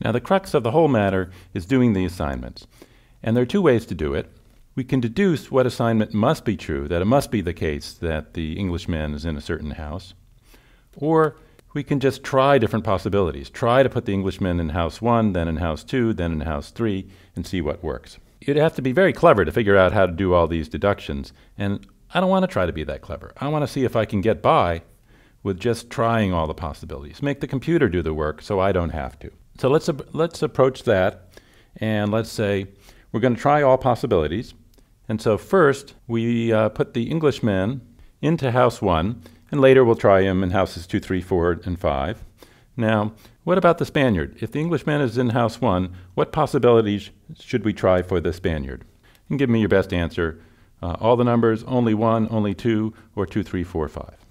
Now, the crux of the whole matter is doing the assignments. And there are two ways to do it. We can deduce what assignment must be true, that it must be the case that the Englishman is in a certain house. Or we can just try different possibilities. Try to put the Englishman in house one, then in house two, then in house three, and see what works. You'd have to be very clever to figure out how to do all these deductions. And I don't want to try to be that clever. I want to see if I can get by with just trying all the possibilities. Make the computer do the work so I don't have to. So let's, let's approach that and let's say we're going to try all possibilities. And so first we uh, put the Englishman into house one and later we'll try him in houses two, three, four, and five. Now, what about the Spaniard? If the Englishman is in house one, what possibilities should we try for the Spaniard? And give me your best answer. Uh, all the numbers, only one, only two, or two, three, four, five.